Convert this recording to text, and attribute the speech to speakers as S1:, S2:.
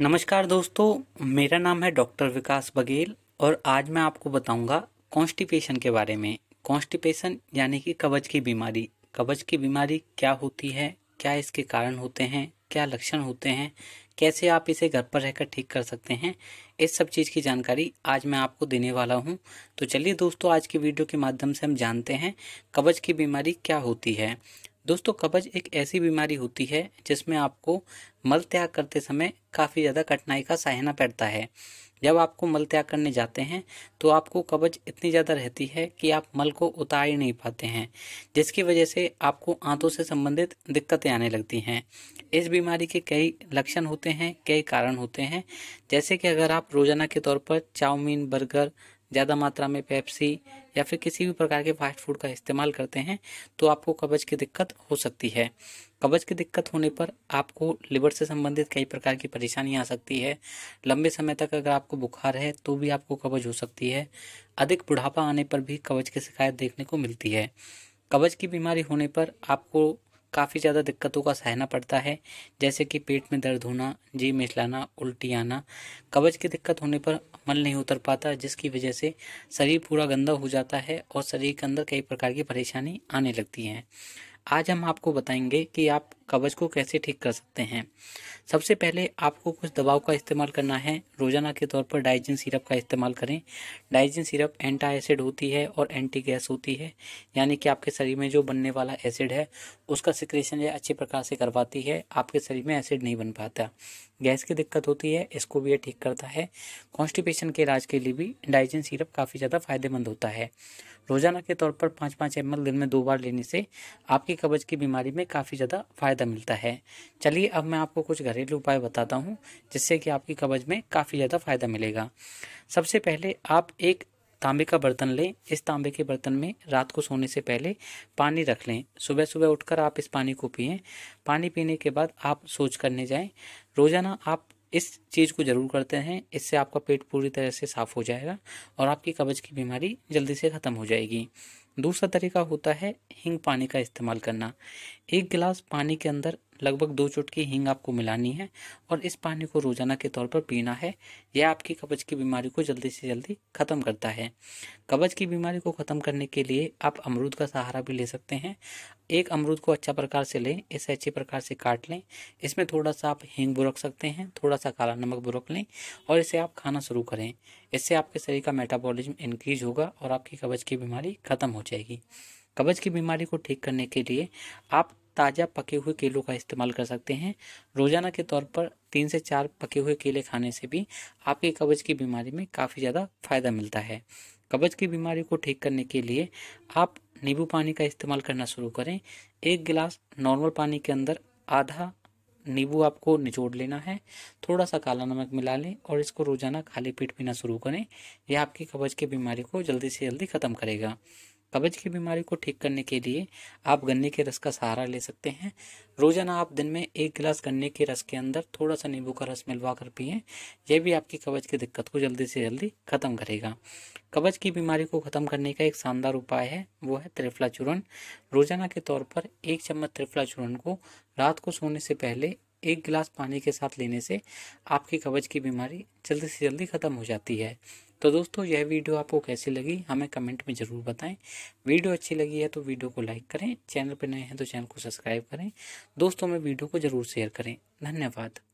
S1: नमस्कार दोस्तों मेरा नाम है डॉक्टर विकास बघेल और आज मैं आपको बताऊंगा कॉन्स्टिपेशन के बारे में कॉन्स्टिपेशन यानी कि कब्ज की बीमारी कब्ज की बीमारी क्या होती है क्या इसके कारण होते हैं क्या लक्षण होते हैं कैसे आप इसे घर पर रहकर ठीक कर सकते हैं इस सब चीज़ की जानकारी आज मैं आपको देने वाला हूं तो चलिए दोस्तों आज की वीडियो के माध्यम से हम जानते हैं कब्ज की बीमारी क्या होती है दोस्तों कब्ज एक ऐसी बीमारी होती है जिसमें आपको मल त्याग करते समय काफ़ी ज़्यादा कठिनाई का सहना पड़ता है जब आपको मल त्याग करने जाते हैं तो आपको कब्ज इतनी ज़्यादा रहती है कि आप मल को उतार ही नहीं पाते हैं जिसकी वजह से आपको आंतों से संबंधित दिक्कतें आने लगती हैं इस बीमारी के कई लक्षण होते हैं कई कारण होते हैं जैसे कि अगर आप रोज़ाना के तौर पर चाउमीन बर्गर ज़्यादा मात्रा में पेप्सी या फिर किसी भी प्रकार के फास्ट फूड का इस्तेमाल करते हैं तो आपको कब्ज की दिक्कत हो सकती है कब्ज की दिक्कत होने पर आपको लिवर से संबंधित कई प्रकार की परेशानी आ सकती है लंबे समय तक अगर आपको बुखार है तो भी आपको कब्ज हो सकती है अधिक बुढ़ापा आने पर भी कब्ज की शिकायत देखने को मिलती है कब्ज की बीमारी होने पर आपको काफ़ी ज़्यादा दिक्कतों का सहना पड़ता है जैसे कि पेट में दर्द होना जी मिचलाना उल्टी आना कब्ज की दिक्कत होने पर मल नहीं उतर पाता जिसकी वजह से शरीर पूरा गंदा हो जाता है और शरीर के अंदर कई प्रकार की परेशानी आने लगती हैं आज हम आपको बताएंगे कि आप कब्ज़ को कैसे ठीक कर सकते हैं सबसे पहले आपको कुछ दबाव का इस्तेमाल करना है रोज़ाना के तौर पर डाइजिन सिरप का इस्तेमाल करें डाइजिन सिरप एंटा एसिड होती है और एंटी गैस होती है यानी कि आपके शरीर में जो बनने वाला एसिड है उसका सिक्रेशन यह अच्छे प्रकार से करवाती है आपके शरीर में एसिड नहीं बन पाता गैस की दिक्कत होती है इसको भी यह ठीक करता है कॉन्स्टिपेशन के इलाज के लिए भी डाइजिन सिरप काफ़ी ज़्यादा फायदेमंद होता है रोज़ाना के तौर पर पाँच पाँच एम दिन में दो बार लेने से आपकी कब्ज़ की बीमारी में काफ़ी ज़्यादा फायदा फ़ायदा मिलता है चलिए अब मैं आपको कुछ घरेलू उपाय बताता हूँ जिससे कि आपकी कब्ज में काफ़ी ज़्यादा फ़ायदा मिलेगा सबसे पहले आप एक तांबे का बर्तन लें इस तांबे के बर्तन में रात को सोने से पहले पानी रख लें सुबह सुबह उठकर आप इस पानी को पिए पानी पीने के बाद आप सोच करने जाएं रोज़ाना आप इस चीज़ को ज़रूर करते हैं इससे आपका पेट पूरी तरह से साफ़ हो जाएगा और आपकी कब्ज की बीमारी जल्दी से ख़त्म हो जाएगी दूसरा तरीका होता है हींग पानी का इस्तेमाल करना एक गिलास पानी के अंदर लगभग दो चुटकी हींग आपको मिलानी है और इस पानी को रोजाना के तौर पर पीना है यह आपकी कब्ज की बीमारी को जल्दी से जल्दी ख़त्म करता है कब्ज की बीमारी को ख़त्म करने के लिए आप अमरूद का सहारा भी ले सकते हैं एक अमरूद को अच्छा प्रकार से लें इसे अच्छे प्रकार से काट लें इसमें थोड़ा सा आप हींग बुरक सकते हैं थोड़ा सा काला नमक बुरक लें और इसे आप खाना शुरू करें इससे आपके शरीर का मेटाबॉलिज्म इंक्रीज होगा और आपकी कब्ज की बीमारी ख़त्म हो जाएगी कब्ज की बीमारी को ठीक करने के लिए आप ताज़ा पके हुए केलों का इस्तेमाल कर सकते हैं रोज़ाना के तौर पर तीन से चार पके हुए केले खाने से भी आपके कब्ज की बीमारी में काफ़ी ज़्यादा फायदा मिलता है कब्ज की बीमारी को ठीक करने के लिए आप नींबू पानी का इस्तेमाल करना शुरू करें एक गिलास नॉर्मल पानी के अंदर आधा नींबू आपको निचोड़ लेना है थोड़ा सा काला नमक मिला लें और इसको रोज़ाना खाली पेट पीना शुरू करें यह आपकी कब्ज की बीमारी को जल्दी से जल्दी ख़त्म करेगा कब्ज की बीमारी को ठीक करने के लिए आप गन्ने के रस का सहारा ले सकते हैं रोजाना आप दिन में एक गिलास गन्ने के रस के अंदर थोड़ा सा नींबू का रस मिलवा कर पिए यह भी आपकी कब्ज की दिक्कत को जल्दी से जल्दी खत्म करेगा कब्ज की बीमारी को खत्म करने का एक शानदार उपाय है वो है त्रिफला चूर्ण रोजाना के तौर पर एक चम्मच त्रिफला चूर्ण को रात को सोने से पहले एक गिलास पानी के साथ लेने से आपकी कब्ज की बीमारी जल्दी से जल्दी खत्म हो जाती है तो दोस्तों यह वीडियो आपको कैसी लगी हमें कमेंट में ज़रूर बताएं वीडियो अच्छी लगी है तो वीडियो को लाइक करें चैनल पर नए हैं तो चैनल को सब्सक्राइब करें दोस्तों में वीडियो को ज़रूर शेयर करें धन्यवाद